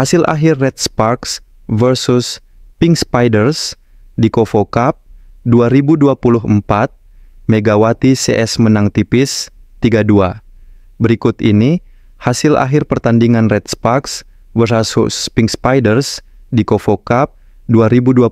Hasil akhir Red Sparks versus Pink Spiders di Kovo Cup 2024, Megawati CS menang tipis 3-2. Berikut ini hasil akhir pertandingan Red Sparks versus Pink Spiders di Kovo Cup 2024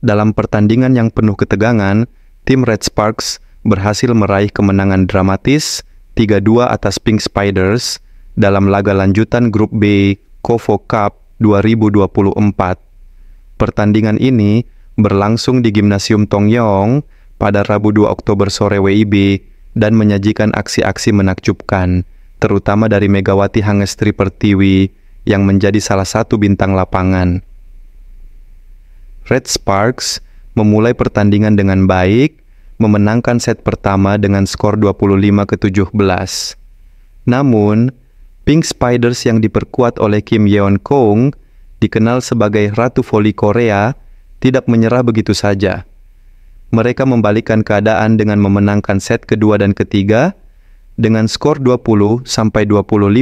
dalam pertandingan yang penuh ketegangan, tim Red Sparks berhasil meraih kemenangan dramatis 3-2 atas Pink Spiders dalam laga lanjutan grup B Kovo Cup 2024. Pertandingan ini berlangsung di Gimnasium Tongyong pada Rabu 2 Oktober sore WIB dan menyajikan aksi-aksi menakjubkan, terutama dari Megawati Hangestri Pertiwi yang menjadi salah satu bintang lapangan. Red Sparks memulai pertandingan dengan baik, memenangkan set pertama dengan skor 25 ke 17. Namun, Pink Spiders yang diperkuat oleh Kim Yeon Kong, dikenal sebagai Ratu Voli Korea, tidak menyerah begitu saja. Mereka membalikkan keadaan dengan memenangkan set kedua dan ketiga dengan skor 20 sampai 25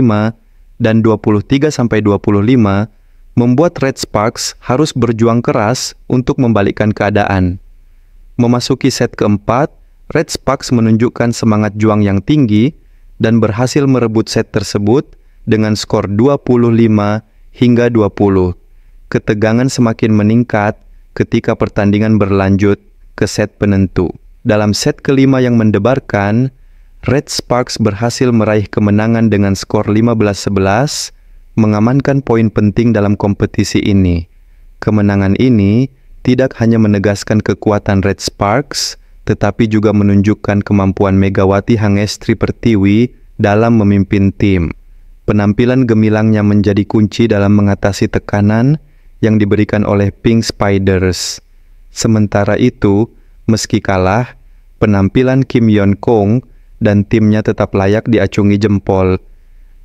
dan 23 sampai 25 membuat Red Sparks harus berjuang keras untuk membalikkan keadaan. Memasuki set keempat, Red Sparks menunjukkan semangat juang yang tinggi dan berhasil merebut set tersebut dengan skor 25 hingga 20. Ketegangan semakin meningkat ketika pertandingan berlanjut ke set penentu. Dalam set kelima yang mendebarkan, Red Sparks berhasil meraih kemenangan dengan skor 15-11, mengamankan poin penting dalam kompetisi ini. Kemenangan ini tidak hanya menegaskan kekuatan Red Sparks, tetapi juga menunjukkan kemampuan Megawati Hangestri Pertiwi dalam memimpin tim. Penampilan gemilangnya menjadi kunci dalam mengatasi tekanan yang diberikan oleh Pink Spiders. Sementara itu, meski kalah, penampilan Kim Yeon Kong dan timnya tetap layak diacungi jempol.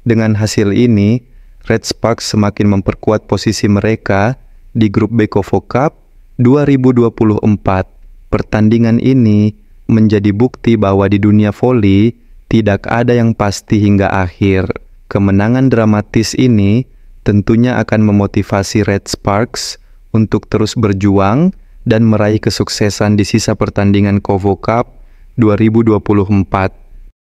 Dengan hasil ini, Red Sparks semakin memperkuat posisi mereka di grup Beko Cup 2024. Pertandingan ini menjadi bukti bahwa di dunia voli tidak ada yang pasti hingga akhir. Kemenangan dramatis ini tentunya akan memotivasi Red Sparks untuk terus berjuang dan meraih kesuksesan di sisa pertandingan Kovo Cup 2024.